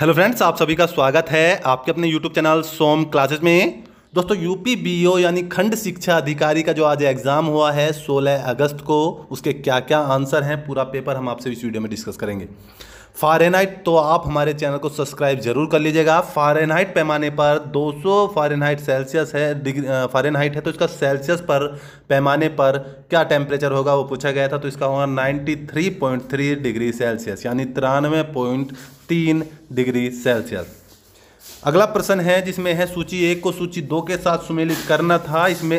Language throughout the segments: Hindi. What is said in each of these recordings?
हेलो फ्रेंड्स आप सभी का स्वागत है आपके अपने यूट्यूब चैनल सोम क्लासेस में दोस्तों यूपी बीओ यानी खंड शिक्षा अधिकारी का जो आज एग्ज़ाम हुआ है 16 अगस्त को उसके क्या क्या आंसर हैं पूरा पेपर हम आपसे इस वीडियो में डिस्कस करेंगे फारेनहाइट तो आप हमारे चैनल को सब्सक्राइब जरूर कर लीजिएगा फारेनहाइट पैमाने पर 200 फारेनहाइट सेल्सियस है डिग्री फारेनहाइट है तो इसका सेल्सियस पर पैमाने पर क्या टेम्परेचर होगा वो पूछा गया था तो इसका होगा 93.3 डिग्री सेल्सियस यानी तिरानवे पॉइंट तीन डिग्री सेल्सियस अगला प्रश्न है जिसमें है सूची एक को सूची दो के साथ सुमेलित करना था इसमें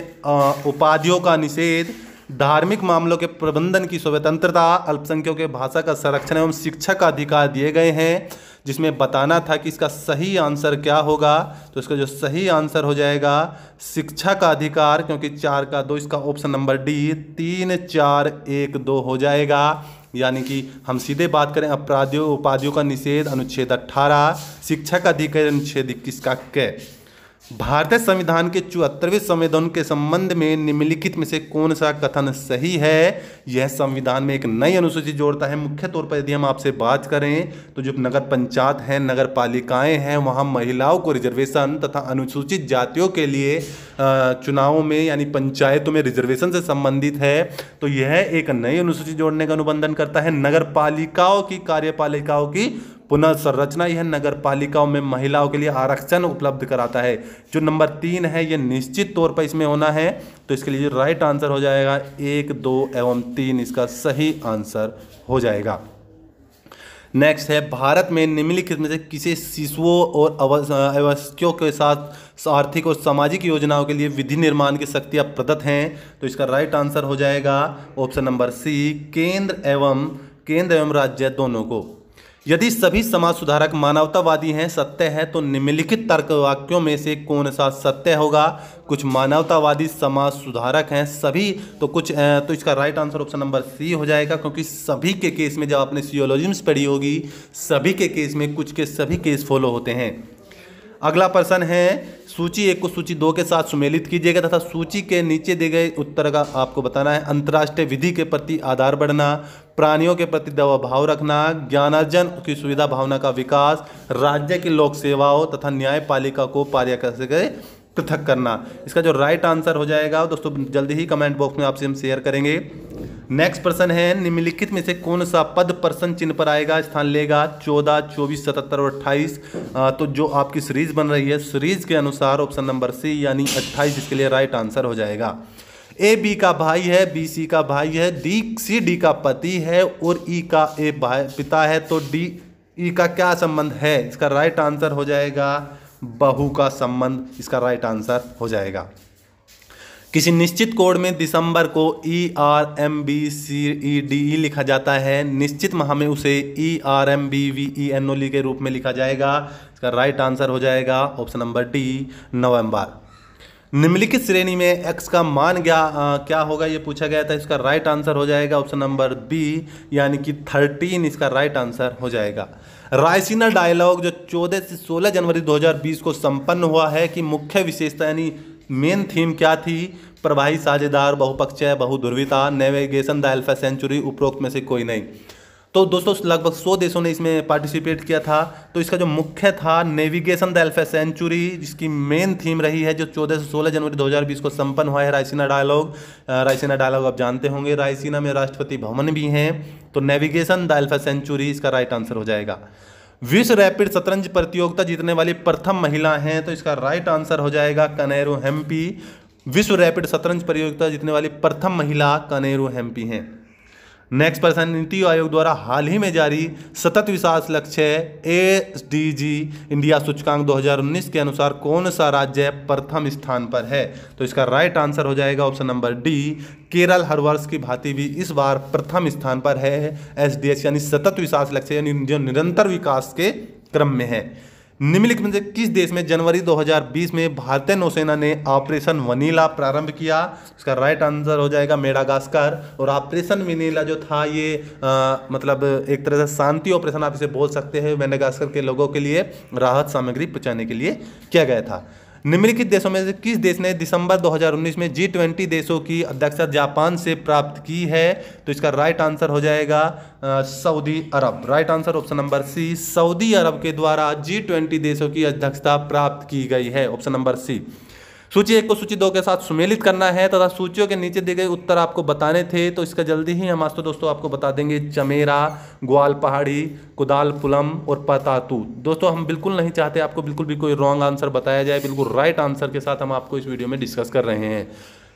उपाधियों का निषेध धार्मिक मामलों के प्रबंधन की स्वतंत्रता अल्पसंख्यकों के भाषा का संरक्षण एवं शिक्षा का अधिकार दिए गए हैं जिसमें बताना था कि इसका सही आंसर क्या होगा तो इसका जो सही आंसर हो जाएगा शिक्षा का अधिकार क्योंकि चार का दो इसका ऑप्शन नंबर डी तीन चार एक दो हो जाएगा यानी कि हम सीधे बात करें अपराधियों उपाधियों का निषेध अनुच्छेद 18 शिक्षा का अधिकार अनुच्छेद इक्कीस का क भारतीय संविधान के चौहत्तरवें संविधान के संबंध में निम्नलिखित में से कौन सा कथन सही है यह संविधान में एक नई अनुसूची जोड़ता है मुख्य तौर पर यदि हम आपसे बात करें तो जो नगर पंचायत हैं नगर पालिकाएँ हैं वहाँ महिलाओं को रिजर्वेशन तथा अनुसूचित जातियों के लिए चुनावों में यानी पंचायतों में रिजर्वेशन से संबंधित है तो यह एक नई अनुसूची जोड़ने का अनुबंधन करता है नगर पालिकाओं की कार्यपालिकाओं की पुनः संरचना यह नगर पालिकाओं में महिलाओं के लिए आरक्षण उपलब्ध कराता है जो नंबर तीन है यह निश्चित तौर पर इसमें होना है तो इसके लिए राइट आंसर हो जाएगा एक दो एवं तीन इसका सही आंसर हो जाएगा नेक्स्ट है भारत में निम्नलिखित में से किसी शिशुओं और अवस्थियों के साथ आर्थिक और सामाजिक योजनाओं के लिए विधि निर्माण की शक्तियाँ प्रदत्त हैं तो इसका राइट आंसर हो जाएगा ऑप्शन नंबर सी केंद्र एवं केंद्र एवं राज्य दोनों को यदि सभी समाज सुधारक मानवतावादी हैं सत्य है तो निम्नलिखित तर्क वाक्यों में से कौन सा सत्य होगा कुछ मानवतावादी समाज सुधारक हैं सभी तो कुछ तो इसका right answer option number C हो जाएगा क्योंकि सभी के केस में जब आपने सियोलॉजिम्स पढ़ी होगी सभी के केस में कुछ के सभी केस फॉलो होते हैं अगला प्रश्न है सूची एक को सूची दो के साथ सुमेलित कीजिएगा तथा सूची के नीचे दिए गए उत्तर का आपको बताना है अंतर्राष्ट्रीय विधि के प्रति आधार बढ़ना प्राणियों के प्रति दवा भाव रखना ज्ञानार्जन की सुविधा भावना का विकास राज्य की लोक सेवाओं तथा न्यायपालिका को कर सके पृथक करना इसका जो राइट आंसर हो जाएगा दोस्तों जल्दी ही कमेंट बॉक्स में आपसे हम शेयर करेंगे नेक्स्ट प्रश्न है निम्नलिखित में से कौन सा पद प्रश्न चिन्ह पर आएगा स्थान लेगा चौदह चौबीस सतहत्तर और अट्ठाईस तो जो आपकी सीरीज बन रही है सीरीज के अनुसार ऑप्शन नंबर सी यानी अट्ठाईस इसके लिए राइट आंसर हो जाएगा ए बी का भाई है बी सी का भाई है डी सी डी का पति है और ई e का ए भाई पिता है तो डी ई e का क्या संबंध है इसका राइट आंसर हो जाएगा बहू का संबंध इसका राइट आंसर हो जाएगा किसी निश्चित कोड में दिसंबर को E R M B C E D E लिखा जाता है निश्चित माह में उसे E R M B V E N O L के रूप में लिखा जाएगा इसका राइट आंसर हो जाएगा ऑप्शन नंबर डी नवंबर निम्नलिखित श्रेणी में एक्स का मान क्या क्या होगा ये पूछा गया था इसका राइट आंसर हो जाएगा ऑप्शन नंबर बी यानी कि थर्टीन इसका राइट आंसर हो जाएगा रायसीना डायलॉग जो चौदह से सोलह जनवरी 2020 को संपन्न हुआ है कि मुख्य विशेषता यानी मेन थीम क्या थी प्रभाई साझेदार बहुपक्षीय दुर्विता नेविगेशन द एल्फा सेंचुरी उपरोक्त में से कोई नहीं तो दोस्तों लगभग सौ देशों ने इसमें पार्टिसिपेट किया था तो इसका जो मुख्य था नेविगेशन द एल्फा सेंचुरी जिसकी मेन थीम रही है जो 14 से 16 जनवरी 2020 को संपन्न हुआ है रायसीना डायलॉग रायसीना डायलॉग आप जानते होंगे रायसीना में राष्ट्रपति भवन भी हैं तो नेविगेशन द एल्फा सेंचुरी इसका राइट आंसर हो जाएगा विश्व रैपिड शतरंज प्रतियोगिता जीतने वाली प्रथम महिला हैं तो इसका राइट आंसर हो जाएगा कनेरो हेम्पी विश्व रैपिड शतरंज प्रतियोगिता जीतने वाली प्रथम महिला कनेरू हेम्पी हैं नेक्स्ट पर्सन नीति आयोग द्वारा हाल ही में जारी सतत विकास लक्ष्य एस डी जी इंडिया सूचकांक 2019 के अनुसार कौन सा राज्य प्रथम स्थान पर है तो इसका राइट आंसर हो जाएगा ऑप्शन नंबर डी केरल हर वर्ष की भांति भी इस बार प्रथम स्थान पर है एस डी एस यानी सतत विकास लक्ष्य यानी जो निरंतर विकास के क्रम में है निम्नलिखित में से किस देश में जनवरी 2020 में भारतीय नौसेना ने ऑपरेशन वनीला प्रारंभ किया इसका राइट आंसर हो जाएगा मेडागास्कर और ऑपरेशन वनीला जो था ये आ, मतलब एक तरह से शांति ऑपरेशन आप इसे बोल सकते हैं मेडागास्कर के लोगों के लिए राहत सामग्री पहुँचाने के लिए किया गया था निम्नलिखित देशों में से किस देश ने दिसंबर 2019 में जी ट्वेंटी देशों की अध्यक्षता जापान से प्राप्त की है तो इसका राइट आंसर हो जाएगा सऊदी अरब right answer option number C सऊदी अरब के द्वारा जी ट्वेंटी देशों की अध्यक्षता प्राप्त की गई है ऑप्शन नंबर सी सूची एक को सूची दो के साथ सुमेलित करना है तथा सूचियों के नीचे दिए गए उत्तर आपको बताने थे तो इसका जल्दी ही हम आज तो दोस्तों आपको बता देंगे चमेरा ग्वाल पहाड़ी कुदाल पुलम और पतातू दोस्तों हम बिल्कुल नहीं चाहते आपको बिल्कुल भी कोई रॉन्ग आंसर बताया जाए बिल्कुल राइट आंसर के साथ हम आपको इस वीडियो में डिस्कस कर रहे हैं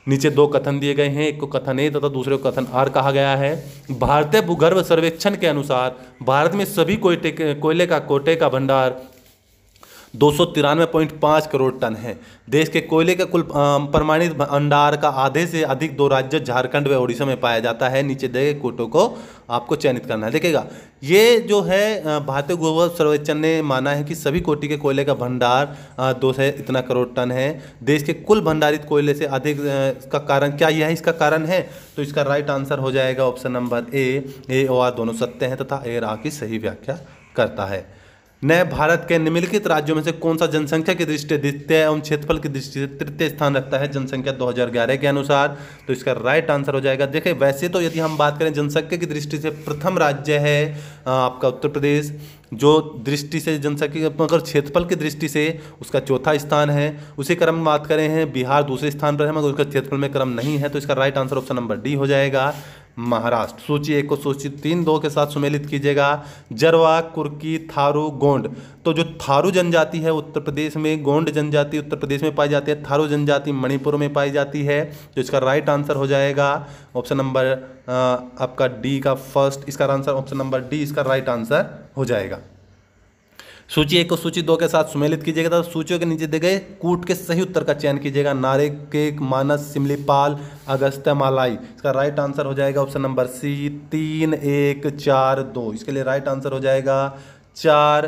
नीचे दो कथन दिए गए हैं एक को कथन ए तथा दूसरे को कथन आर कहा गया है भारतीय भूगर्भ सर्वेक्षण के अनुसार भारत में सभी कोयटे कोयले का कोटे का भंडार दो करोड़ टन है देश के कोयले का कुल प्रमाणित भंडार का आधे से अधिक दो राज्य झारखंड व उड़ीसा में पाया जाता है नीचे देखे कोटों को आपको चयनित करना है देखिएगा ये जो है भारतीय गोवर सर्वेक्षण ने माना है कि सभी कोटि के कोयले का भंडार दो से इतना करोड़ टन है देश के कुल भंडारित कोयले से अधिक इसका कारण क्या यह इसका कारण है तो इसका राइट आंसर हो जाएगा ऑप्शन नंबर ए ए और दोनों सत्य हैं तथा ए राह की सही व्याख्या करता है नए भारत के निम्नलिखित राज्यों में से कौन सा जनसंख्या की दृष्टि द्वितीय एवं क्षेत्रफल की दृष्टि से तृतीय स्थान रखता है जनसंख्या 2011 के अनुसार तो इसका राइट आंसर हो जाएगा देखिए वैसे तो यदि हम बात करें जनसंख्या की दृष्टि से प्रथम राज्य है आपका उत्तर प्रदेश जो दृष्टि से जनसंख्या मगर क्षेत्रफल की दृष्टि से उसका चौथा स्थान है उसी क्रम में बात करें हैं बिहार दूसरे स्थान पर है मगर उसका क्षेत्रफल में क्रम नहीं है तो इसका right answer option number D हो जाएगा महाराष्ट्र सूची एक को सूची तीन दो के साथ सुमेलित कीजिएगा जरवा कुर्की थारू गोंड तो जो थारू जनजाति है उत्तर प्रदेश में गोंड जनजाति उत्तर प्रदेश में पाई जाती है थारू जनजाति मणिपुर में पाई जाती है तो इसका राइट आंसर हो जाएगा ऑप्शन नंबर आपका डी का फर्स्ट इसका आंसर ऑप्शन नंबर डी इसका राइट आंसर हो जाएगा सूची एक को सूची दो के साथ सुमेलित कीजिएगा तथा सूचियों के नीचे दिए गए कूट के सही उत्तर का चयन कीजिएगा नारे केक मानस सिमलीपाल अगस्त मालाई इसका राइट आंसर हो जाएगा ऑप्शन नंबर सी तीन एक चार दो इसके लिए राइट आंसर हो जाएगा चार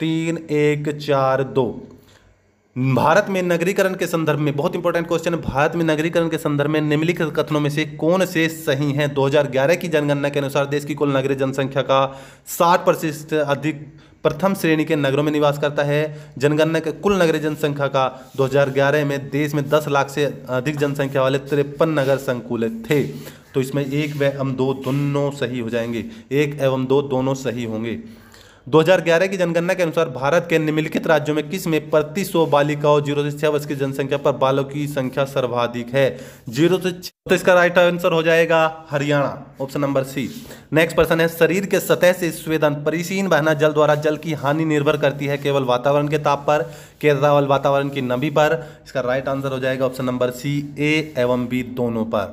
तीन एक चार दो भारत में नगरीकरण के संदर्भ में बहुत इंपॉर्टेंट क्वेश्चन है भारत में नगरीकरण के संदर्भ में निम्नलिखित कथनों में से कौन से सही हैं 2011 की जनगणना के अनुसार देश की कुल नगरीय जनसंख्या का 60 प्रतिशत अधिक प्रथम श्रेणी के नगरों में निवास करता है जनगणना के कुल नगरीय जनसंख्या का 2011 में देश में 10 लाख से अधिक जनसंख्या वाले तिरपन नगर संकुलित थे तो इसमें एक व एवं दो दोनों सही हो जाएंगे एक एवं दो दोनों सही होंगे 2011 की जनगणना के अनुसार भारत के निम्नलिखित राज्यों में किस में प्रति सौ बालिकाओं जीरो से छह वर्ष की जनसंख्या पर बालों की संख्या सर्वाधिक है जीरो से तो इसका राइट आंसर हो जाएगा Haryana option number C next प्रश्न है शरीर के सतह से स्वेदन परिसीन बहना जल द्वारा जल की हानि निर्भर करती है केवल वातावरण के ताप पर केवल वातावरण की नमी पर इसका राइट आंसर हो जाएगा ऑप्शन नंबर सी ए एवं बी दोनों पर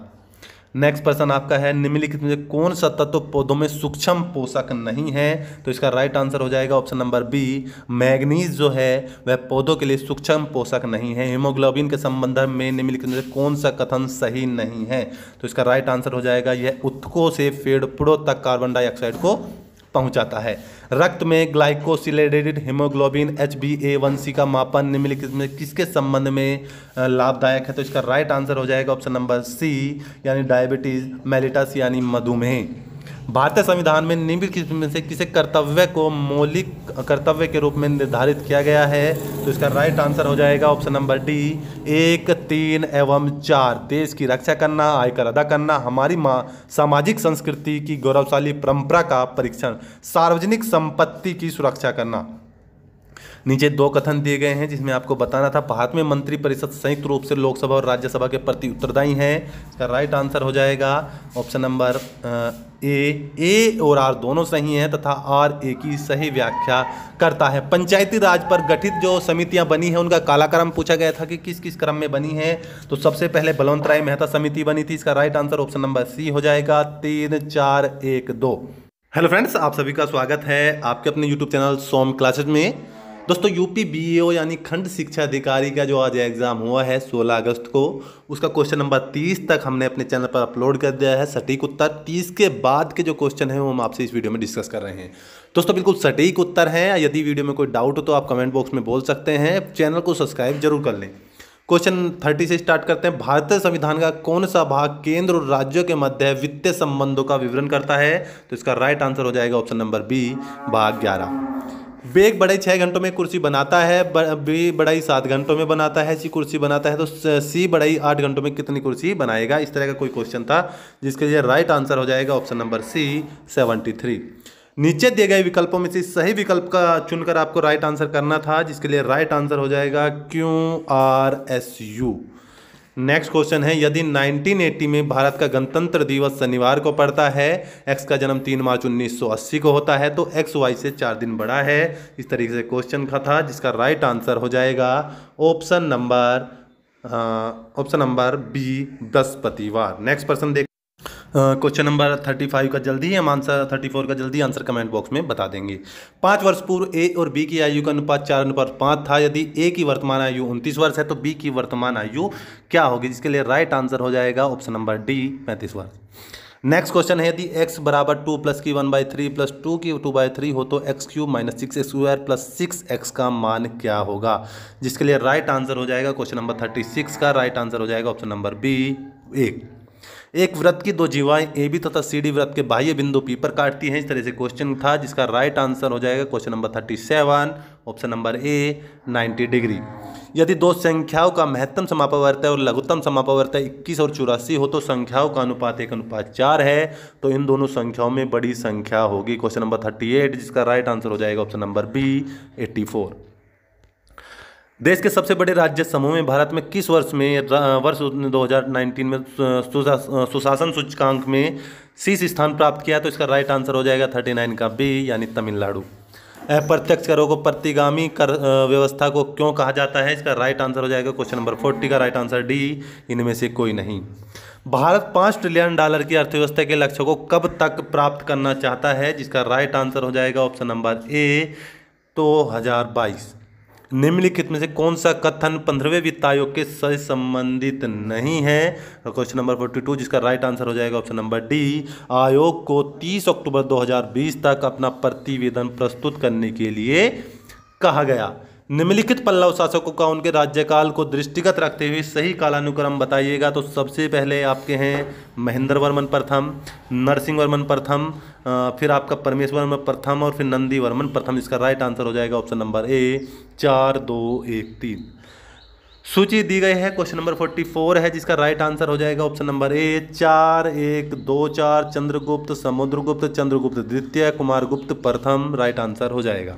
नेक्स्ट प्रश्न आपका है निम्नलिखित में कौन सा तत्व पौधों में सूक्ष्म पोषक नहीं है तो इसका राइट आंसर हो जाएगा ऑप्शन नंबर बी मैग्नीज जो है वह पौधों के लिए सूक्ष्म पोषक नहीं है हीमोग्लोबिन के संबंध में निम्नलिखित में कौन सा कथन सही नहीं है तो इसका राइट आंसर हो जाएगा यह उत्को से फेड़पुड़ों तक कार्बन डाइऑक्साइड को पहुंचाता है रक्त में glycosylated haemoglobin H B A one C का मापन निम्नलिखित में किसके संबंध में लाभदायक है तो इसका राइट आंसर हो जाएगा ऑप्शन नंबर सी यानी डायबिटीज़ मेलिटस यानी मधुमेह भारतीय संविधान में निम्नलिखित में से किसे कर्तव्य को मौलिक कर्तव्य के रूप में निर्धारित किया गया है तो इसका राइट आंसर हो जाएगा ऑप्शन नंबर डी एक तीन एवं चार देश की रक्षा करना आयकर अदा करना हमारी माँ सामाजिक संस्कृति की गौरवशाली परंपरा का परीक्षण सार्वजनिक संपत्ति की सुरक्षा करना नीचे दो कथन दिए गए हैं जिसमें आपको बताना था भारत में मंत्री परिषद संयुक्त रूप से लोकसभा और राज्यसभा के प्रति उत्तरदायी है इसका राइट आंसर हो जाएगा ऑप्शन नंबर ए ए और आर दोनों सही हैं तथा आर ए की सही व्याख्या करता है पंचायती राज पर गठित जो समितियां बनी हैं उनका कालाक्रम पूछा गया था कि किस किस क्रम में बनी है तो सबसे पहले बलवंत राय मेहता समिति बनी थी इसका right answer option number C हो जाएगा तीन चार एक दो हेलो फ्रेंड्स आप सभी का स्वागत है आपके अपने यूट्यूब चैनल सोम क्लासेज में दोस्तों यूपी बी यानी खंड शिक्षा अधिकारी का जो आज एग्ज़ाम हुआ है 16 अगस्त को उसका क्वेश्चन नंबर 30 तक हमने अपने चैनल पर अपलोड कर दिया है सटीक उत्तर 30 के बाद के जो क्वेश्चन है वो हम आपसे इस वीडियो में डिस्कस कर रहे हैं दोस्तों बिल्कुल सटीक उत्तर हैं यदि वीडियो में कोई डाउट हो तो आप कमेंट बॉक्स में बोल सकते हैं चैनल को सब्सक्राइब जरूर कर लें क्वेश्चन थर्टी से स्टार्ट करते हैं भारतीय संविधान का कौन सा भाग केंद्र और राज्यों के मध्य वित्तीय संबंधों का विवरण करता है तो इसका राइट आंसर हो जाएगा ऑप्शन नंबर बी भाग ग्यारह बेग बड़ाई छः घंटों में कुर्सी बनाता है बी बड़ाई सात घंटों में बनाता है सी कुर्सी बनाता है तो सी बड़ाई आठ घंटों में कितनी कुर्सी बनाएगा इस तरह का कोई क्वेश्चन था जिसके लिए राइट आंसर हो जाएगा option number C seventy three नीचे दिए गए विकल्पों में से सही विकल्प का चुनकर आपको राइट आंसर करना था जिसके लिए राइट आंसर हो जाएगा Q R S U next question है यदि 1980 में भारत का गणतंत्र दिवस शनिवार को पड़ता है एक्स का जन्म 3 मार्च 1980 को होता है तो एक्स वाई से चार दिन बड़ा है इस तरीके से क्वेश्चन का था जिसका राइट आंसर हो जाएगा option number option number B बृहस्पतिवार नेक्स्ट पर्सन देख क्वेश्चन नंबर थर्टी फाइव का जल्दी हम आंसर थर्टी फोर का जल्दी आंसर कमेंट बॉक्स में बता देंगे पाँच वर्ष पूर्व ए और बी की आयु का अनुपात चार अनुपात पाँच था यदि ए की वर्तमान आयु उनतीस वर्ष है तो बी की वर्तमान आयु क्या होगी जिसके लिए राइट आंसर हो जाएगा ऑप्शन नंबर डी पैंतीस वर्ष नेक्स्ट क्वेश्चन है यदि x बराबर टू प्लस की one by three plus two की टू बाई थ्री हो तो x cube minus six square plus six x का मान क्या होगा जिसके लिए राइट right आंसर हो जाएगा क्वेश्चन नंबर थर्टी सिक्स का राइट right आंसर हो जाएगा ऑप्शन नंबर बी एक एक व्रत की दो जीवाएं ए बी तथा सी डी व्रत के बाह्य बिंदु पी पर काटती हैं इस तरह से क्वेश्चन था जिसका राइट आंसर हो जाएगा question number thirty seven option number A ninety degree यदि दो संख्याओं का महत्तम है और लघुत्तम है इक्कीस और चौरासी हो तो संख्याओं का अनुपात एक अनुपात चार है तो इन दोनों संख्याओं में बड़ी संख्या होगी क्वेश्चन नंबर थर्टी एट जिसका राइट आंसर हो जाएगा option number B eighty four देश के सबसे बड़े राज्य समूह में भारत में किस वर्ष में वर्ष 2019 में सुशासन सूचकांक में शीर्ष स्थान प्राप्त किया तो इसका राइट आंसर हो जाएगा 39 का बी यानी तमिलनाडु अप्रत्यक्ष करों को प्रतिगामी कर व्यवस्था को क्यों कहा जाता है इसका राइट आंसर हो जाएगा क्वेश्चन नंबर फोर्टी का राइट आंसर डी इनमें से कोई नहीं भारत पाँच ट्रिलियन डॉलर की अर्थव्यवस्था के लक्ष्य को कब तक प्राप्त करना चाहता है जिसका राइट आंसर हो जाएगा ऑप्शन नंबर ए दो हज़ार बाईस निम्नलिखित में से कौन सा कथन पंद्रहवें वित्त आयोग के से संबंधित नहीं है क्वेश्चन नंबर फोर्टी टू जिसका राइट आंसर हो जाएगा ऑप्शन नंबर डी आयोग को 30 अक्टूबर 2020 तक अपना प्रतिवेदन प्रस्तुत करने के लिए कहा गया निम्नलिखित पल्लव शासकों का उनके राज्यकाल को दृष्टिगत रखते हुए सही कालानुक्रम बताइएगा तो सबसे पहले आपके हैं महेंद्र वर्मन प्रथम नरसिंह वर्मन प्रथम फिर आपका परमेश्वर वर्मन प्रथम और फिर नंदी वर्मन प्रथम इसका राइट आंसर हो जाएगा ऑप्शन नंबर ए चार दो एक तीन सूची दी गई है क्वेश्चन नंबर फोर्टी फोर है जिसका राइट आंसर हो जाएगा ऑप्शन नंबर ए चार एक दो चार चंद्रगुप्त समुद्रगुप्त चंद्रगुप्त द्वितीय कुमारगुप्त प्रथम राइट आंसर हो जाएगा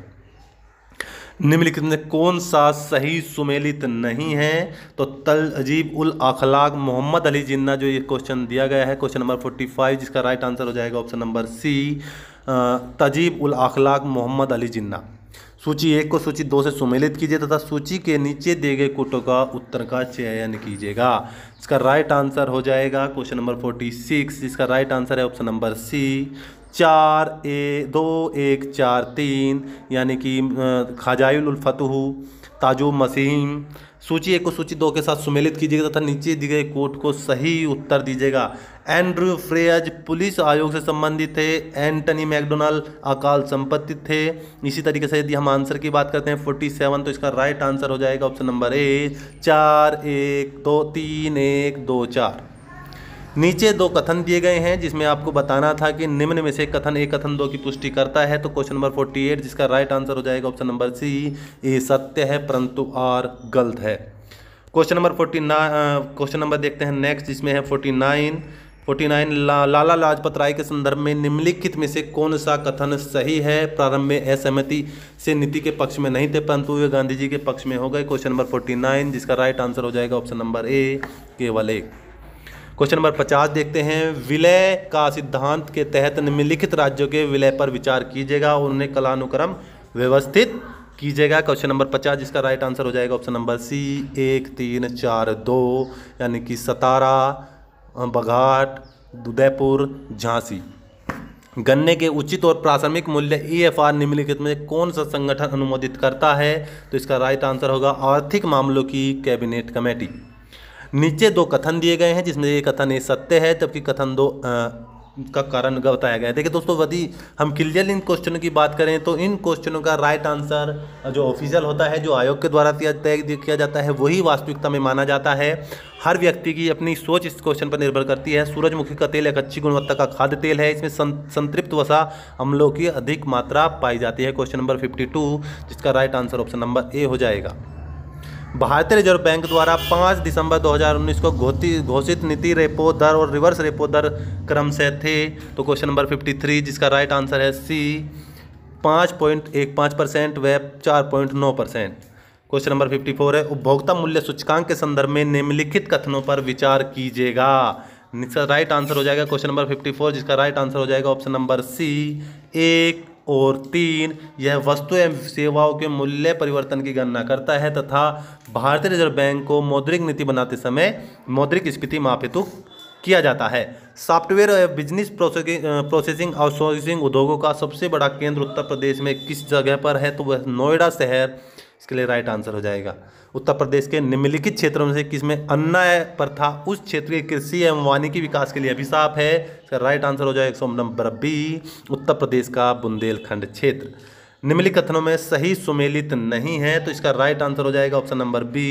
निम्नलिखित में कौन सा सही सुमेलित नहीं है तो तल अजीब उल अखलाक मोहम्मद अली जिन्ना जो ये क्वेश्चन दिया गया है क्वेश्चन नंबर फोर्टी फाइव जिसका राइट आंसर हो जाएगा ऑप्शन नंबर सी तजीब उल अखलाक मोहम्मद अली जिन्ना सूची एक को सूची दो से सुमेलित कीजिए तथा सूची के नीचे दिए गए कोटों का उत्तर का चयन कीजिएगा इसका राइट आंसर हो जाएगा क्वेश्चन नंबर फोर्टी सिक्स जिसका राइट आंसर है ऑप्शन नंबर सी चार ए दो एक चार तीन यानी कि खजाइलफ़तह ताजु मसीम सूची एक को सूची दो के साथ सुमेलित कीजिएगा तथा नीचे दिए गए कोट को सही उत्तर दीजिएगा एंड्रू फ्रेज पुलिस आयोग से संबंधित थे एंटनी मैकडोनल्ड अकाल संपत्ति थे इसी तरीके से यदि हम आंसर की बात करते हैं फोर्टी सेवन तो इसका राइट आंसर हो जाएगा ऑप्शन नंबर ए चार एक दो तीन एक दो चार नीचे दो कथन दिए गए हैं जिसमें आपको बताना था कि निम्न में से कथन एक कथन दो की पुष्टि करता है तो क्वेश्चन नंबर फोर्टी एट जिसका राइट आंसर हो जाएगा ऑप्शन नंबर सी ए सत्य है परंतु आर गलत है question number forty question number देखते हैं नेक्स्ट जिसमें है फोर्टी नाइन फोर्टी नाइन ला, लाला लाजपत राय के संदर्भ में निम्नलिखित में से कौन सा कथन सही है प्रारंभ में असहमति से नीति के पक्ष में नहीं थे परंतु वे गांधी जी के पक्ष में हो गए क्वेश्चन नंबर फोर्टी नाइन जिसका राइट आंसर हो जाएगा ऑप्शन नंबर ए केवल एक क्वेश्चन नंबर पचास देखते हैं विलय का सिद्धांत के तहत निम्नलिखित राज्यों के विलय पर विचार कीजिएगा और उन्हें कलानुक्रम व्यवस्थित कीजिएगा क्वेश्चन नंबर पचास जिसका राइट आंसर हो जाएगा ऑप्शन नंबर सी एक तीन चार दो यानी कि सतारा बघाट उदयपुर झांसी गन्ने के उचित और प्रासमिक मूल्य ईएफआर e निम्नलिखित में कौन सा संगठन अनुमोदित करता है तो इसका राइट आंसर होगा आर्थिक मामलों की कैबिनेट कमेटी नीचे दो कथन दिए गए हैं जिसमें ये कथन ए सत्य है जबकि कथन दो आ, का कारण बताया गया है देखिए दोस्तों यदि हम क्लियर इन क्वेश्चनों की बात करें तो इन क्वेश्चनों का राइट आंसर जो ऑफिशियल होता है जो आयोग के द्वारा तय किया जाता है वही वास्तविकता में माना जाता है हर व्यक्ति की अपनी सोच इस क्वेश्चन पर निर्भर करती है सूरजमुखी का तेल एक अच्छी गुणवत्ता का खाद्य तेल है इसमें संतृप्त वसा अम्लों की अधिक मात्रा पाई जाती है क्वेश्चन नंबर फिफ्टी जिसका right answer option number A हो जाएगा भारतीय रिजर्व बैंक द्वारा 5 दिसंबर 2019 को घोषित नीति रेपो दर और रिवर्स रेपो दर क्रम से थे तो क्वेश्चन नंबर 53 जिसका राइट आंसर है सी पाँच पॉइंट एक पाँच परसेंट व चार पॉइंट नौ percent question number fifty four है उपभोक्ता मूल्य सूचकांक के संदर्भ में निम्नलिखित कथनों पर विचार कीजिएगा राइट आंसर हो जाएगा क्वेश्चन नंबर फिफ्टी फोर जिसका राइट आंसर हो जाएगा ऑप्शन नंबर सी एक और तीन यह वस्तु एवं सेवाओं के मूल्य परिवर्तन की गणना करता है तथा भारतीय रिजर्व बैंक को मौद्रिक नीति बनाते समय मौद्रिक स्फीति माप हेतु किया जाता है सॉफ्टवेयर और बिजनेस प्रोसेसिंग आउटसोर्सिंग उद्योगों का सबसे बड़ा केंद्र उत्तर प्रदेश में किस जगह पर है तो वह नोएडा शहर इसके लिए राइट आंसर हो जाएगा उत्तर प्रदेश के निम्नलिखित क्षेत्रों से किसमें अन्ना प्रथा उस क्षेत्र के कृषि एवं वानिकी विकास के लिए अभिशाप है इसका राइट आंसर हो जाएगा एक नंबर बी उत्तर प्रदेश का बुंदेलखंड क्षेत्र निम्नलिखित कथनों में सही सुमेलित नहीं है तो इसका राइट आंसर हो जाएगा ऑप्शन नंबर बी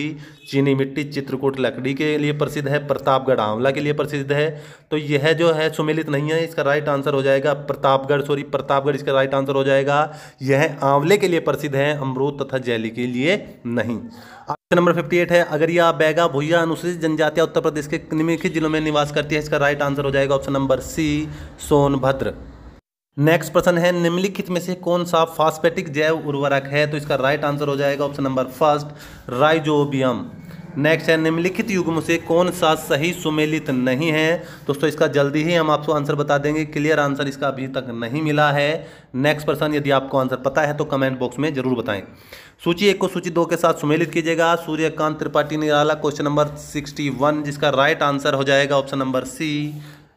चीनी मिट्टी चित्रकूट लकड़ी के लिए प्रसिद्ध है प्रतापगढ़ आंवला के लिए प्रसिद्ध है तो यह जो है सुमेलित नहीं है इसका राइट आंसर हो जाएगा प्रतापगढ़ सॉरी प्रतापगढ़ इसका राइट आंसर हो जाएगा यह आंवले के लिए प्रसिद्ध है अमरूद तथा जैली के लिए नहीं ऑप्शन नंबर एट है अगरिया बैगा भुया अनुसूचित जनजातिया उत्तर प्रदेश के निम्नलिखित जिलों में निवास करती है इसका राइट आंसर हो जाएगा option number C Sonbhadra next प्रश्न है निम्नलिखित में से कौन सा फास्फेटिक जैव उर्वरक है तो इसका राइट आंसर हो जाएगा option number first rhizobium next है निम्नलिखित युग्म से कौन सा सही सुमेलित नहीं है दोस्तों तो इसका जल्दी ही हम आपको आंसर बता देंगे क्लियर आंसर इसका अभी तक नहीं मिला है नेक्स्ट प्रश्न यदि आपको आंसर पता है तो कमेंट बॉक्स में जरूर बताएं सूची एक को सूची दो के साथ सुमेलित कीजिएगा Suryakant Tripathi Nirala question number sixty one जिसका राइट आंसर हो जाएगा ऑप्शन नंबर सी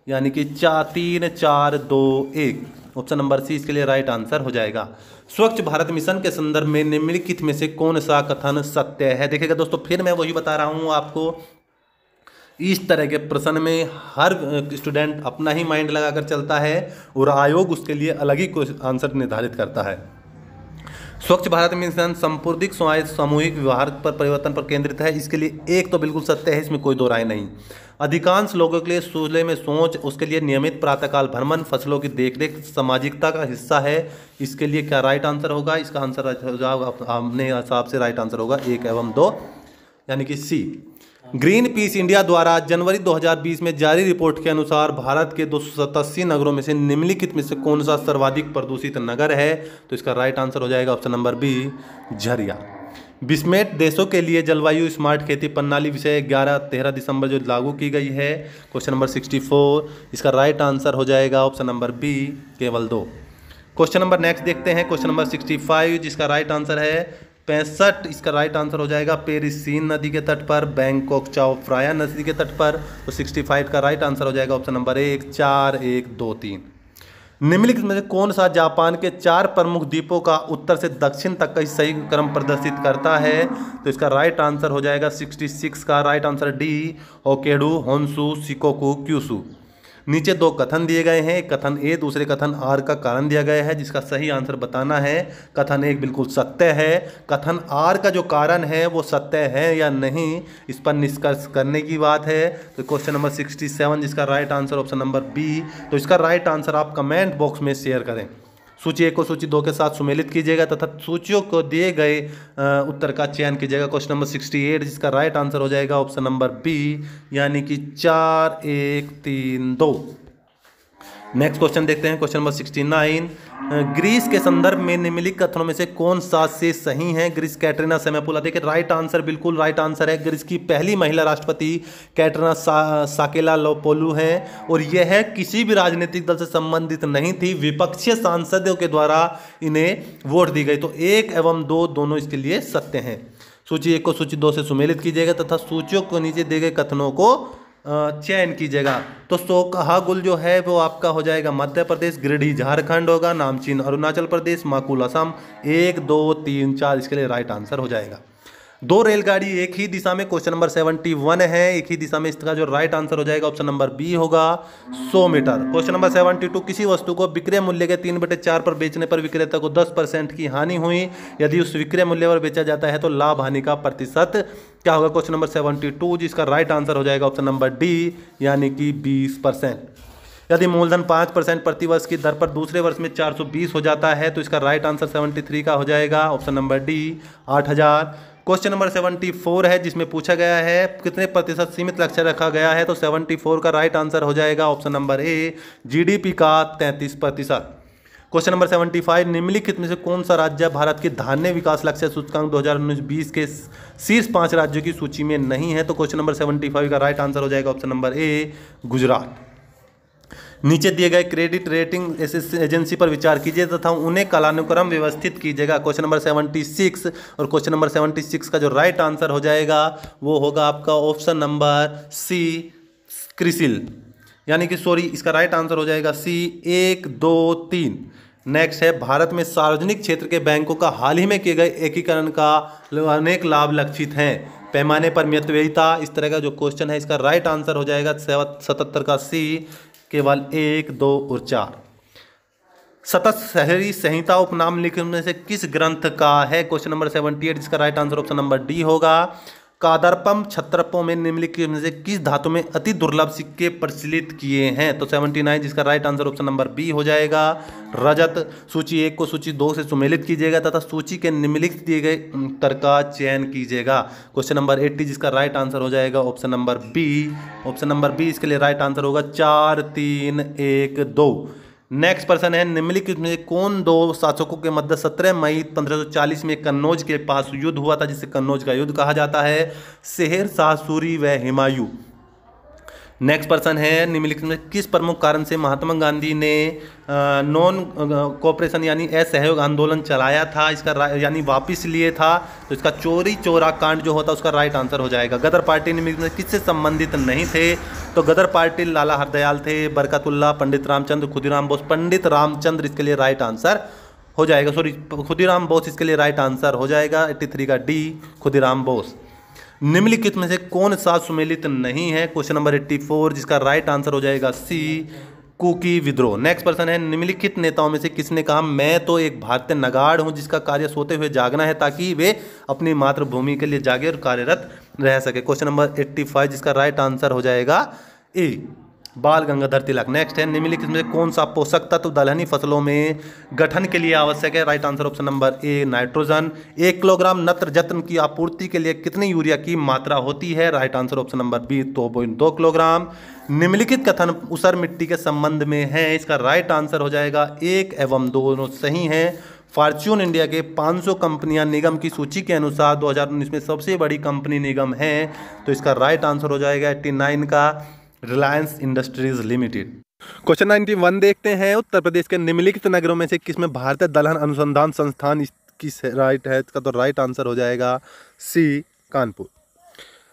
यानी कि चार तीन चार दो एक ऑप्शन नंबर सी इसके लिए राइट आंसर हो जाएगा स्वच्छ भारत मिशन के संदर्भ में निम्नलिखित में से कौन सा कथन सत्य है देखिएगा दोस्तों फिर मैं वही बता रहा हूँ आपको इस तरह के प्रश्न में हर स्टूडेंट अपना ही माइंड लगाकर चलता है और आयोग उसके लिए अलग ही आंसर निर्धारित करता है स्वच्छ भारत मिशन संपूर्णिक स्वायत्त सामूहिक व्यवहार पर परिवर्तन पर केंद्रित है इसके लिए एक तो बिल्कुल सत्य है इसमें कोई दो राय नहीं अधिकांश लोगों के लिए सूर्य में सोच उसके लिए नियमित प्रातःकाल भ्रमण फसलों की देखरेख सामाजिकता का हिस्सा है इसके लिए क्या राइट आंसर होगा इसका आंसर अपने हिसाब से राइट आंसर होगा एक एवं दो यानी कि सी ग्रीन पीस इंडिया द्वारा जनवरी 2020 में जारी रिपोर्ट के अनुसार भारत के दो नगरों में से निम्नलिखित में से कौन सा सर्वाधिक प्रदूषित नगर है तो इसका राइट आंसर हो जाएगा ऑप्शन नंबर बी झरिया बिस्मेट देशों के लिए जलवायु स्मार्ट खेती प्रणाली विषय ग्यारह तेरह दिसंबर जो लागू की गई है क्वेश्चन नंबर 64 इसका राइट आंसर हो जाएगा ऑप्शन नंबर बी केवल दो क्वेश्चन नंबर नेक्स्ट देखते हैं क्वेश्चन नंबर 65 जिसका राइट आंसर है पैंसठ इसका राइट आंसर हो जाएगा पेरिसीन नदी के तट पर बैंकॉक चाओ फ्राया नदी के तट पर तो 65 का राइट आंसर हो जाएगा ऑप्शन नंबर एक चार एक दो तीन निम्नलिखित में से कौन सा जापान के चार प्रमुख द्वीपों का उत्तर से दक्षिण तक का सही क्रम प्रदर्शित करता है तो इसका राइट आंसर हो जाएगा 66 का right answer D Hokkaido Honshu Shikoku Kyushu नीचे दो कथन दिए गए हैं एक कथन ए दूसरे कथन आर का कारण दिया गया है जिसका सही आंसर बताना है कथन ए बिल्कुल सत्य है कथन आर का जो कारण है वो सत्य है या नहीं इस पर निष्कर्ष करने की बात है तो क्वेश्चन नंबर सिक्सटी सेवन जिसका right answer option number B तो इसका राइट आंसर आप कमेंट बॉक्स में शेयर करें सूची एक को सूची दो के साथ सुमेलित कीजिएगा तथा सूचियों को दिए गए उत्तर का चयन कीजिएगा क्वेश्चन नंबर सिक्सटी एट जिसका राइट आंसर हो जाएगा ऑप्शन नंबर बी यानी कि चार एक तीन दो नेक्स्ट क्वेश्चन देखते हैं question number sixty nine Greece के संदर्भ में निम्नलिखित कथनों में से कौन सा से सही है ग्रीस कैटरीना सेमेपुला देखिए राइट आंसर बिल्कुल राइट आंसर है ग्रीस की पहली महिला राष्ट्रपति कैटरीना सा, साकेला लोपोलू हैं और यह है किसी भी राजनीतिक दल से संबंधित नहीं थी विपक्षीय सांसदों के द्वारा इन्हें वोट दी गई तो एक एवं दो दोनों इसके लिए सत्य हैं सूची एक को सूची दो से सुमेलित कीजिएगा तथा सूचियों को नीचे दिए गए कथनों को चयन कीजिएगा तो सोकहा गुल जो है वो आपका हो जाएगा मध्य प्रदेश गिरढ़ी झारखंड होगा नामचीन अरुणाचल प्रदेश माकुल असम एक दो तीन चार इसके लिए राइट आंसर हो जाएगा दो रेलगाड़ी एक ही दिशा में क्वेश्चन नंबर सेवेंटी वन है एक ही दिशा में इसका जो राइट आंसर हो जाएगा ऑप्शन नंबर बी होगा सौ metre question number seventy two किसी वस्तु को विक्रय मूल्य के तीन बटे चार पर बेचने पर विक्रेता को दस परसेंट की हानि हुई यदि उस विक्रय मूल्य पर बेचा जाता है तो लाभ हानि का प्रतिशत क्या होगा क्वेश्चन नंबर सेवेंटी टू जिसका राइट आंसर हो जाएगा ऑप्शन नंबर डी यानी कि बीस परसेंट यदि मूलधन पाँच परसेंट प्रतिवर्ष की दर पर दूसरे वर्ष में 420 हो जाता है तो इसका राइट आंसर 73 का हो जाएगा ऑप्शन नंबर डी आठ हज़ार क्वेश्चन नंबर सेवेंटी फोर है जिसमें पूछा गया है कितने प्रतिशत सीमित लक्ष्य रखा गया है तो सेवेंटी फोर का राइट आंसर हो जाएगा ऑप्शन नंबर ए जीडीपी का तैंतीस प्रतिशत क्वेश्चन नंबर सेवेंटी फाइव निम्नलिखित में से कौन सा राज्य भारत के धान्य विकास लक्ष्य सूचकांक दो हज़ार उन्नीस बीस के शीर्ष पांच राज्यों की सूची में नहीं है तो क्वेश्चन नंबर सेवेंटी फाइव का राइट आंसर हो जाएगा ऑप्शन नंबर ए गुजरात नीचे दिए गए क्रेडिट रेटिंग एजेंसी पर विचार कीजिए तथा उन्हें कालानुक्रम व्यवस्थित कीजिएगा क्वेश्चन नंबर सेवेंटी सिक्स और क्वेश्चन नंबर सेवेंटी सिक्स का जो राइट आंसर हो जाएगा वो होगा आपका ऑप्शन नंबर सी क्रिसिल यानी कि सॉरी इसका राइट आंसर हो जाएगा सी एक दो तीन नेक्स्ट है भारत में सार्वजनिक क्षेत्र के बैंकों का हाल ही में किए गए एकीकरण का अनेक लाभ लक्षित हैं पैमाने पर मितव्ययिता इस तरह का जो क्वेश्चन है इसका राइट आंसर हो जाएगा सतहत्तर का सी केवल एक दो और चार सतत शहरी संहिता उपनाम लिखने से किस ग्रंथ का है क्वेश्चन नंबर सेवेंटी एट जिसका right answer option number D होगा कादरपम छत्रपों में निम्नलिखित में से किस धातु में अति दुर्लभ सिक्के प्रचलित किए हैं तो 79 जिसका right answer option number B हो जाएगा रजत सूची एक को सूची दो से सुमेलित कीजिएगा तथा सूची के निम्नलिखित दिए गए उत्तर का चयन कीजिएगा क्वेश्चन नंबर 80 जिसका राइट आंसर हो जाएगा option number B option number B इसके लिए राइट आंसर होगा चार तीन एक दो नेक्स्ट प्रश्न है निम्नलिखित में कौन दो शासकों के मध्य 17 मई 1540 में कन्नौज के पास युद्ध हुआ था जिसे कन्नौज का युद्ध कहा जाता है शेहर शाह सूरी व हिमायू नेक्स्ट पर्सन है निम्नलिखित में किस प्रमुख कारण से महात्मा गांधी ने नॉन कॉपरेशन यानी असहयोग आंदोलन चलाया था इसका यानी वापस लिए था तो इसका चोरी चोरा कांड जो होता है उसका राइट आंसर हो जाएगा गदर पार्टी निम्नलिखित में किससे संबंधित नहीं थे तो गदर पार्टी लाला हरदयाल थे बरकतुल्ला पंडित रामचंद्र खुदीराम बोस पंडित रामचंद्र इसके लिए राइट आंसर हो जाएगा सॉरी खुदीराम बोस इसके लिए राइट आंसर हो जाएगा एट्टी थ्री का डी खुदीराम बोस निम्नलिखित में से कौन सा सुमेलित नहीं है क्वेश्चन नंबर एट्टी फोर जिसका राइट आंसर हो जाएगा सी कुकी विद्रोह नेक्स्ट पर्सन है निम्नलिखित नेताओं में से किसने कहा मैं तो एक भारतीय नगाड़ हूं जिसका कार्य सोते हुए जागना है ताकि वे अपनी मातृभूमि के लिए जागे और कार्यरत रह सके क्वेश्चन नंबर एट्टी फाइव जिसका राइट आंसर हो जाएगा ए बाल गंगाधर तिलक नेक्स्ट है निम्नलिखित में कौन सा पोषक तत्व दलहनी फसलों में गठन के लिए आवश्यक है right answer option number A nitrogen एक किलोग्राम नत्र जत्न की आपूर्ति के लिए कितनी यूरिया की मात्रा होती है right answer option number B तो दो किलोग्राम निम्नलिखित कथन उसर मिट्टी के संबंध में है इसका राइट आंसर हो जाएगा एक एवं दोनों सही हैं फॉर्च्यून इंडिया के 500 कंपनियां निगम की सूची के अनुसार 2019 में सबसे बड़ी कंपनी निगम है तो इसका राइट आंसर हो जाएगा एट्टी नाइन का Reliance Industries Limited question ninety one देखते हैं उत्तर प्रदेश के निम्नलिखित नगरों में से किस में भारतीय दलहन अनुसंधान संस्थान इसकी राइट है इसका तो राइट आंसर हो जाएगा सी कानपुर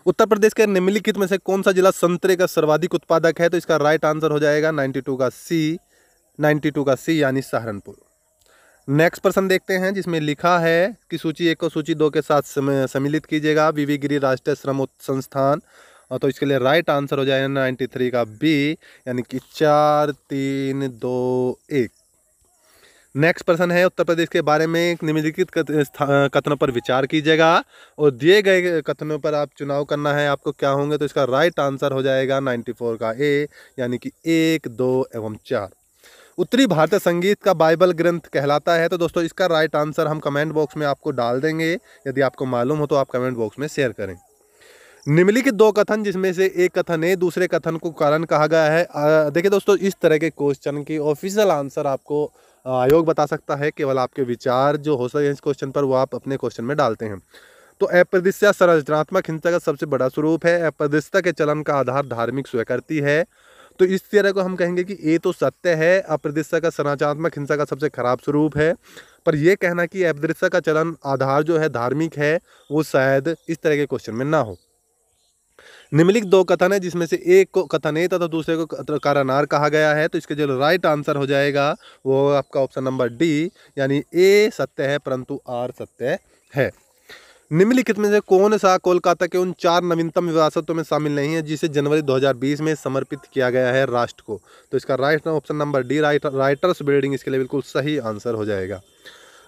उत्तर प्रदेश के निम्नलिखित में से कौन सा जिला संतरे का सर्वाधिक उत्पादक है तो इसका राइट आंसर हो जाएगा नाइन्टी टू का सी नाइन्टी टू का सी यानी सहारनपुर नेक्स्ट प्रश्न देखते हैं जिसमें लिखा है कि सूची एक को सूची दो के साथ सम्मिलित कीजिएगा वीवी गिरी राष्ट्रीय श्रम संस्थान हाँ, तो इसके लिए राइट आंसर हो जाएगा नाइन्टी थ्री का बी यानी कि चार तीन दो एक नेक्स्ट प्रश्न है उत्तर प्रदेश के बारे में निम्नलिखित कथनों पर विचार कीजिएगा और दिए गए कथनों पर आप चुनाव करना है आपको क्या होंगे तो इसका राइट आंसर हो जाएगा नाइन्टी फोर का ए यानी कि एक दो एवं चार उत्तरी भारतीय संगीत का बाइबल ग्रंथ कहलाता है तो दोस्तों इसका राइट आंसर हम कमेंट बॉक्स में आपको डाल देंगे यदि आपको मालूम हो तो आप कमेंट बॉक्स में शेयर करें निम्नलिखित दो कथन जिसमें से एक कथन है दूसरे कथन को कारण कहा गया है देखिए दोस्तों इस तरह के क्वेश्चन की ऑफिशियल आंसर आपको आयोग बता सकता है केवल आपके विचार जो हो सके इस क्वेश्चन पर वो आप अपने क्वेश्चन में डालते हैं तो अप्रदृश्यता संरचनात्मक हिंसा का सबसे बड़ा स्वरूप है अप्रदृश्यता के चलन का आधार धार्मिक स्वीकृति है तो इस तरह को हम कहेंगे कि ये तो सत्य है अप्रदृश्यता का संरचनात्मक हिंसा का सबसे खराब स्वरूप है पर यह कहना कि अप्रदृश्यता का चलन आधार जो है धार्मिक है वो शायद इस तरह के क्वेश्चन में ना हो निम्नलिखित दो कथन है जिसमें से एक को कथन ए तथा दूसरे को कारानार कहा गया है तो इसके जो राइट आंसर हो जाएगा वो आपका ऑप्शन नंबर डी यानी ए सत्य है परंतु आर सत्य है निम्नलिखित में से कौन सा कोलकाता के उन चार नवीनतम विरासतों में शामिल नहीं है जिसे जनवरी 2020 में समर्पित किया गया है राष्ट्र को तो इसका right option number D right Writers Building इसके लिए बिल्कुल सही आंसर हो जाएगा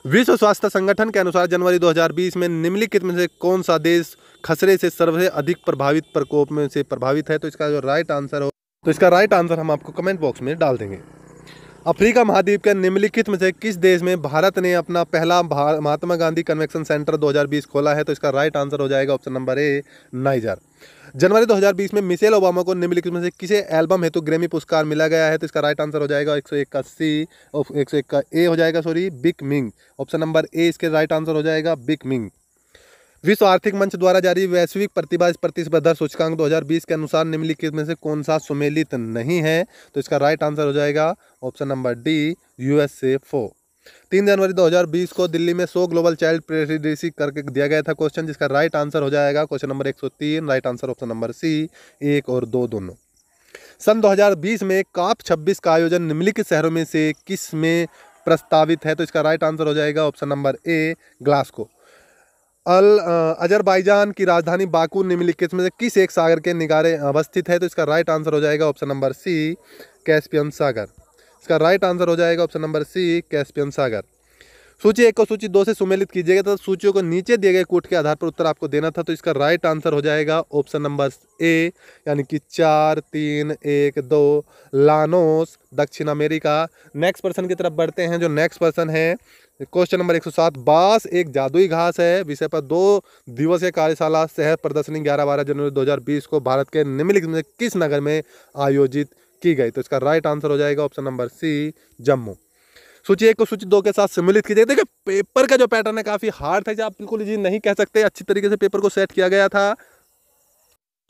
विश्व स्वास्थ्य संगठन के अनुसार जनवरी 2020 में निम्नलिखित में से कौन सा देश खसरे से सर्वसे अधिक प्रभावित प्रकोप में से प्रभावित है तो इसका जो राइट आंसर हो तो इसका राइट आंसर हम आपको कमेंट बॉक्स में डाल देंगे अफ्रीका महाद्वीप के निम्नलिखित में से किस देश में भारत ने अपना पहला महात्मा गांधी कन्वेक्शन सेंटर 2020 खोला है तो इसका राइट आंसर हो जाएगा ऑप्शन नंबर ए नाइजर जनवरी 2020 में मिशेल ओबामा को निम्नलिखित में से किसे एल्बम हेतु तो ग्रेमी पुरस्कार मिला गया है तो इसका राइट आंसर हो जाएगा एक सौ एक का सी एक सौ एक का ए हो जाएगा सॉरी बिक मिंग ऑप्शन नंबर ए इसके राइट आंसर हो जाएगा बिक मिंग विश्व आर्थिक मंच द्वारा जारी वैश्विक प्रतिभा प्रतिस्पर्धा सूचकांक 2020 के अनुसार निम्नलिखित में से कौन सा सुमेलित नहीं है तो इसका राइट आंसर हो जाएगा option number D USA four तीन जनवरी 2020 को दिल्ली में सो ग्लोबल चाइल्ड प्रेसिडेंसी करके दिया गया था क्वेश्चन जिसका राइट आंसर हो जाएगा क्वेश्चन नंबर एक right answer option number C एक और दो दोनों सन दो में काप छब्बीस का आयोजन निम्नलिखित शहरों में से किस में प्रस्तावित है तो इसका राइट आंसर हो जाएगा ऑप्शन नंबर ए ग्लास्को अल अजरबैजान की राजधानी बाकू निम्नलिखित में से किस एक सागर के निगारे अवस्थित है तो इसका राइट आंसर हो जाएगा ऑप्शन नंबर सी कैस्पियन सागर इसका राइट आंसर हो जाएगा ऑप्शन नंबर सी कैस्पियन सागर सूची एक को सूची दो से सुमेलित कीजिएगा तथा तो सूचियों को नीचे दिए गए कोट के आधार पर उत्तर आपको देना था तो इसका राइट आंसर हो जाएगा ऑप्शन नंबर ए यानी कि चार तीन एक दो लानोस दक्षिण अमेरिका नेक्स्ट पर्सन की तरफ बढ़ते हैं जो नेक्स्ट पर्सन है क्वेश्चन नंबर 107 बास एक जादुई घास है विषय पर दो दिवसीय कार्यशाला शहर प्रदर्शनी 11 बारह जनवरी 2020 को भारत के निम्नलिखित में किस नगर में आयोजित की गई तो इसका राइट आंसर हो जाएगा ऑप्शन नंबर सी जम्मू सूची एक को सूची दो के साथ सम्मिलित कीजिए देखिए पेपर का जो पैटर्न है काफ़ी हार्ड था आप बिल्कुल जी नहीं कह सकते अच्छी तरीके से पेपर को सेट किया गया था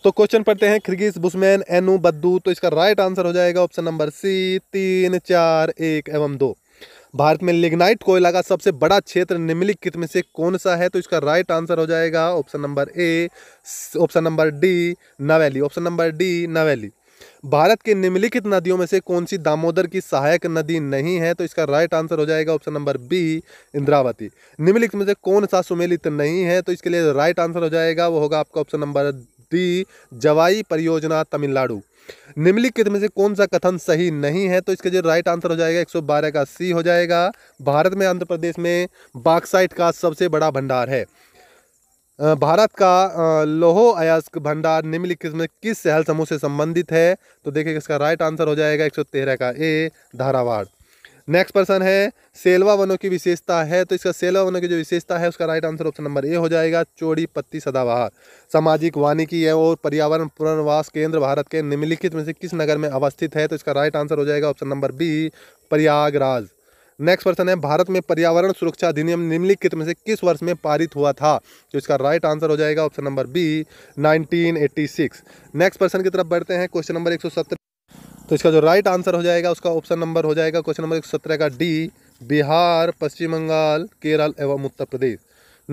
तो क्वेश्चन पढ़ते हैं खिर्गिस बुसमैन एनू बद्दू तो इसका राइट आंसर हो जाएगा ऑप्शन नंबर सी तीन चार एक एवं दो भारत में लिग्नाइट कोयला का सबसे बड़ा क्षेत्र निम्नलिखित में से कौन सा है तो इसका राइट आंसर हो जाएगा option number A option number D Neyveli option number D Neyveli Bharat के निम्नलिखित नदियों में से कौन सी दामोदर की सहायक नदी नहीं है तो इसका राइट आंसर हो जाएगा ऑप्शन नंबर बी इंद्रावती निम्नलिखित में से कौन सा सुमेलित नहीं है तो इसके लिए राइट आंसर हो जाएगा वो होगा आपका ऑप्शन नंबर दी जवाई परियोजना तमिलनाडु निम्नलिखित में से कौन सा कथन सही नहीं है तो इसका जो राइट आंसर हो जाएगा 112 का सी हो जाएगा भारत में आंध्र प्रदेश में बाक्साइट का सबसे बड़ा भंडार है भारत का लोहो अयस्क भंडार निम्नलिखित में किस सहल समूह से संबंधित है तो देखिए इसका राइट आंसर हो जाएगा 113 का ए धारावाड़ नेक्स्ट पर्सन है सेलवा वनों की विशेषता है तो इसका सेलवा वनों की जो विशेषता है उसका right answer option number A हो जाएगा चोड़ी पत्ती सदाबहार सामाजिक वानिकी है और पर्यावरण पुनर्वास केंद्र भारत के निम्नलिखित में से किस नगर में अवस्थित है तो इसका राइट आंसर हो जाएगा option number B Prayagraj next person है भारत में पर्यावरण सुरक्षा अधिनियम निम्नलिखित में से किस वर्ष में पारित हुआ था तो इसका राइट आंसर हो जाएगा option number B nineteen next person की तरफ बढ़ते हैं क्वेश्चन नंबर एक तो इसका जो राइट आंसर हो जाएगा उसका ऑप्शन नंबर हो जाएगा क्वेश्चन नंबर एक का डी बिहार पश्चिम बंगाल केरल एवं उत्तर प्रदेश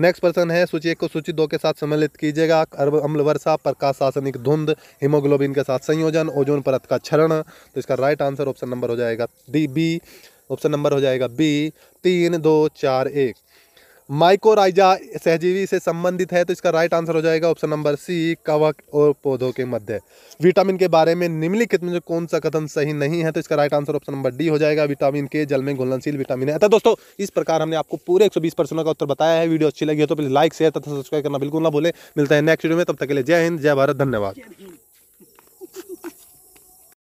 नेक्स्ट प्रश्न है सूची एक को सूची दो के साथ सम्मिलित कीजिएगा अर्ब अम्ल वर्षा प्रकाश शासनिक धुंध हीमोग्लोबिन के साथ संयोजन ओजोन परत का क्षरण तो इसका राइट आंसर ऑप्शन नंबर हो जाएगा डी बी ऑप्शन नंबर हो जाएगा बी तीन दो चार एक माइकोराइजा सहजीवी से संबंधित है तो इसका राइट आंसर हो जाएगा ऑप्शन नंबर सी कवक और पौधों के मध्य विटामिन के बारे में निम्नलिखित में जो कौन सा कथन सही नहीं है तो इसका right answer option number D हो जाएगा विटामिन के जल में घुलनशील विटामिन है तो दोस्तों इस प्रकार हमने आपको पूरे एक प्रश्नों का उत्तर बताया है वीडियो अच्छी लगी हो तो प्लीज लाइक शेयर तथा सब्सक्राइब करना बिल्कुल ना भूलें मिलता है नेक्स्ट वीडियो में तब तक के लिए जय हिंद जय भारत धन्यवाद